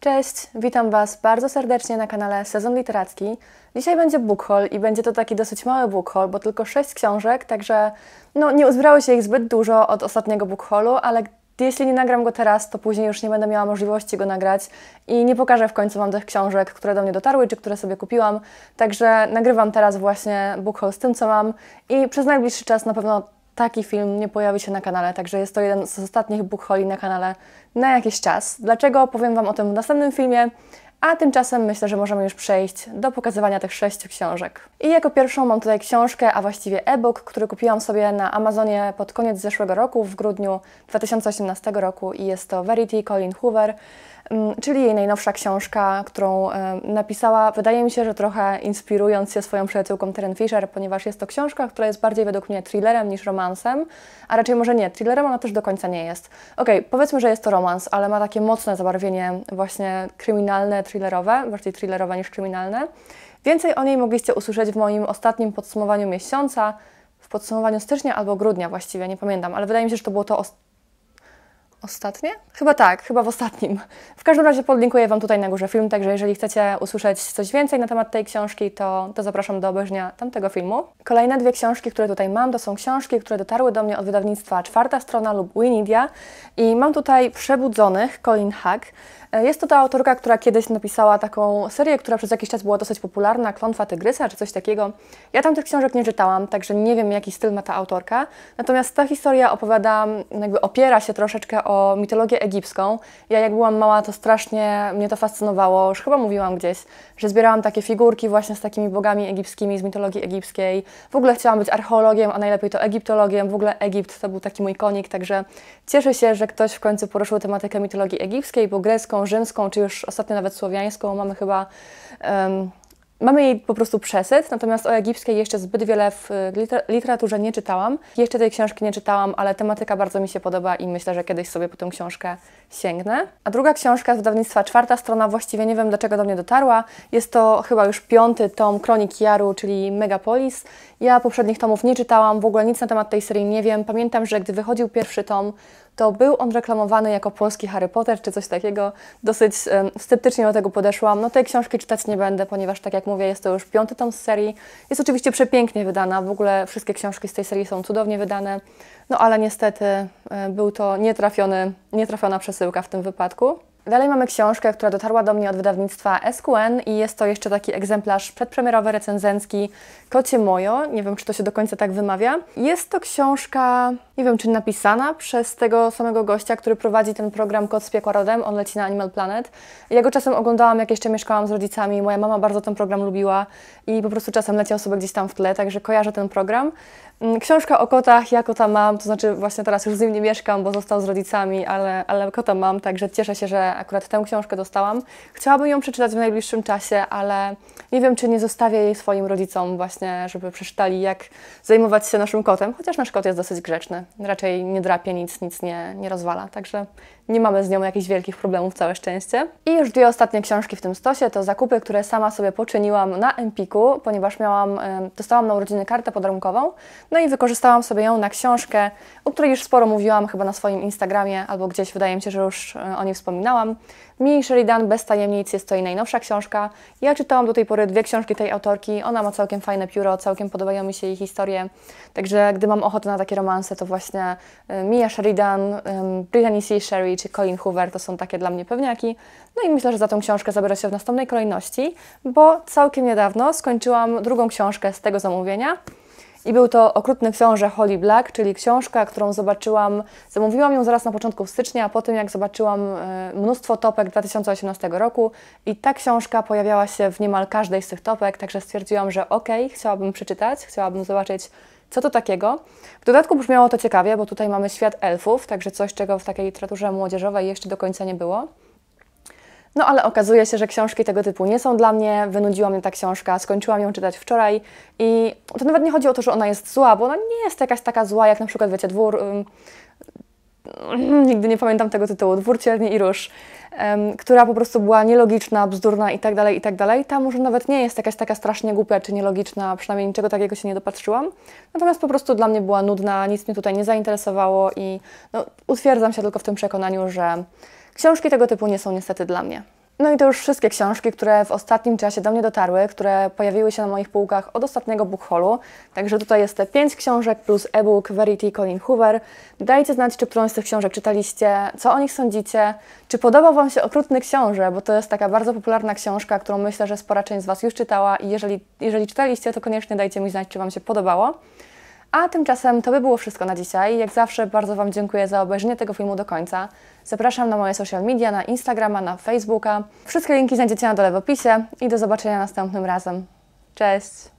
Cześć, witam Was bardzo serdecznie na kanale Sezon Literacki. Dzisiaj będzie book haul i będzie to taki dosyć mały book haul, bo tylko 6 książek, także no, nie uzbrało się ich zbyt dużo od ostatniego book haulu, ale jeśli nie nagram go teraz, to później już nie będę miała możliwości go nagrać i nie pokażę w końcu Wam tych książek, które do mnie dotarły, czy które sobie kupiłam. Także nagrywam teraz właśnie book haul z tym, co mam i przez najbliższy czas na pewno taki film nie pojawi się na kanale, także jest to jeden z ostatnich bucholi na kanale na jakiś czas. Dlaczego? Powiem Wam o tym w następnym filmie, a tymczasem myślę, że możemy już przejść do pokazywania tych sześciu książek. I jako pierwszą mam tutaj książkę, a właściwie e-book, który kupiłam sobie na Amazonie pod koniec zeszłego roku, w grudniu 2018 roku i jest to Verity Colin Hoover. Mm, czyli jej najnowsza książka, którą napisała, wydaje mi się, że trochę inspirując się swoją przyjaciółką Teren Fisher, ponieważ jest to książka, która jest bardziej według mnie thrillerem niż romansem, a raczej może nie, thrillerem ona też do końca nie jest. Okej, okay, powiedzmy, że jest to romans, ale ma takie mocne zabarwienie właśnie kryminalne, thrillerowe, bardziej thrillerowe niż kryminalne. Więcej o niej mogliście usłyszeć w moim ostatnim podsumowaniu miesiąca, w podsumowaniu stycznia albo grudnia właściwie, nie pamiętam, ale wydaje mi się, że to było to ostatnie? Chyba tak, chyba w ostatnim. W każdym razie podlinkuję Wam tutaj na górze film, także jeżeli chcecie usłyszeć coś więcej na temat tej książki, to, to zapraszam do obejrzenia tamtego filmu. Kolejne dwie książki, które tutaj mam, to są książki, które dotarły do mnie od wydawnictwa Czwarta Strona lub Winidia i mam tutaj Przebudzonych, Colin Hack. E, jest to ta autorka, która kiedyś napisała taką serię, która przez jakiś czas była dosyć popularna, Klątwa Tygrysa czy coś takiego. Ja tam tych książek nie czytałam, także nie wiem jaki styl ma ta autorka, natomiast ta historia opowiada, jakby opiera się troszeczkę o mitologię egipską. Ja jak byłam mała, to strasznie mnie to fascynowało. Już chyba mówiłam gdzieś, że zbierałam takie figurki właśnie z takimi bogami egipskimi, z mitologii egipskiej. W ogóle chciałam być archeologiem, a najlepiej to egiptologiem. W ogóle Egipt to był taki mój konik, także cieszę się, że ktoś w końcu poruszył tematykę mitologii egipskiej, bo grecką, rzymską, czy już ostatnio nawet słowiańską. Mamy chyba... Um, Mamy jej po prostu przesyt, natomiast o egipskiej jeszcze zbyt wiele w y, literaturze nie czytałam. Jeszcze tej książki nie czytałam, ale tematyka bardzo mi się podoba i myślę, że kiedyś sobie po tę książkę sięgnę. A druga książka z wydawnictwa Czwarta Strona, właściwie nie wiem dlaczego do mnie dotarła. Jest to chyba już piąty tom Kronik Jaru, czyli Megapolis. Ja poprzednich tomów nie czytałam, w ogóle nic na temat tej serii nie wiem. Pamiętam, że gdy wychodził pierwszy tom, to był on reklamowany jako polski Harry Potter czy coś takiego. Dosyć sceptycznie do tego podeszłam. No tej książki czytać nie będę, ponieważ tak jak mówię, jest to już piąty tom z serii. Jest oczywiście przepięknie wydana, w ogóle wszystkie książki z tej serii są cudownie wydane, no ale niestety e, był to nietrafiony, nietrafiona przesyłka w tym wypadku. Dalej mamy książkę, która dotarła do mnie od wydawnictwa SQN i jest to jeszcze taki egzemplarz przedpremierowy, recenzencki Kocie Mojo. Nie wiem, czy to się do końca tak wymawia. Jest to książka, nie wiem, czy napisana przez tego samego gościa, który prowadzi ten program Kot z piekła rodem. On leci na Animal Planet. Ja go czasem oglądałam, jak jeszcze mieszkałam z rodzicami. Moja mama bardzo ten program lubiła i po prostu czasem leciał sobie gdzieś tam w tle, także kojarzę ten program. Mm, książka o kotach, ja kota mam, to znaczy właśnie teraz już z nim nie mieszkam, bo został z rodzicami, ale, ale kota mam, także cieszę się, że Akurat tę książkę dostałam. Chciałabym ją przeczytać w najbliższym czasie, ale nie wiem, czy nie zostawię jej swoim rodzicom właśnie, żeby przeczytali, jak zajmować się naszym kotem, chociaż nasz kot jest dosyć grzeczny. Raczej nie drapie nic, nic nie, nie rozwala, także nie mamy z nią jakichś wielkich problemów, całe szczęście. I już dwie ostatnie książki w tym stosie to zakupy, które sama sobie poczyniłam na Empiku, ponieważ miałam, dostałam na urodziny kartę podarunkową, no i wykorzystałam sobie ją na książkę, o której już sporo mówiłam chyba na swoim Instagramie albo gdzieś, wydaje mi się, że już e, o niej wspominałam czytałam. Mi Sheridan bez tajemnic jest to jej najnowsza książka. Ja czytałam do tej pory dwie książki tej autorki. Ona ma całkiem fajne pióro, całkiem podobają mi się jej historie. Także gdy mam ochotę na takie romanse, to właśnie y, Mia Sheridan, Brittany C. Sherry czy Colin Hoover to są takie dla mnie pewniaki. No i myślę, że za tą książkę zabiorę się w następnej kolejności, bo całkiem niedawno skończyłam drugą książkę z tego zamówienia. I był to Okrutny Książę Holly Black, czyli książka, którą zobaczyłam, zamówiłam ją zaraz na początku stycznia, a po tym jak zobaczyłam e, mnóstwo topek 2018 roku i ta książka pojawiała się w niemal każdej z tych topek, także stwierdziłam, że okej, okay, chciałabym przeczytać, chciałabym zobaczyć co to takiego? W dodatku brzmiało to ciekawie, bo tutaj mamy świat elfów, także coś, czego w takiej literaturze młodzieżowej jeszcze do końca nie było. No ale okazuje się, że książki tego typu nie są dla mnie, wynudziła mnie ta książka, skończyłam ją czytać wczoraj i to nawet nie chodzi o to, że ona jest zła, bo ona nie jest jakaś taka zła, jak na przykład, wiecie, dwór... Mm, nigdy nie pamiętam tego tytułu, Dwór Cierni i Róż, um, która po prostu była nielogiczna, bzdurna i tak dalej, i tak dalej. Ta może nawet nie jest jakaś taka strasznie głupia czy nielogiczna, przynajmniej niczego takiego się nie dopatrzyłam. Natomiast po prostu dla mnie była nudna, nic mnie tutaj nie zainteresowało i no, utwierdzam się tylko w tym przekonaniu, że Książki tego typu nie są niestety dla mnie. No i to już wszystkie książki, które w ostatnim czasie do mnie dotarły, które pojawiły się na moich półkach od ostatniego bookholu. Także tutaj jest te pięć książek plus e-book Verity Colin Hoover. Dajcie znać, czy którąś z tych książek czytaliście, co o nich sądzicie, czy podobał Wam się Okrutny Książę, bo to jest taka bardzo popularna książka, którą myślę, że spora część z Was już czytała i jeżeli, jeżeli czytaliście, to koniecznie dajcie mi znać, czy Wam się podobało. A tymczasem to by było wszystko na dzisiaj. Jak zawsze bardzo Wam dziękuję za obejrzenie tego filmu do końca. Zapraszam na moje social media, na Instagrama, na Facebooka. Wszystkie linki znajdziecie na dole w opisie i do zobaczenia następnym razem. Cześć!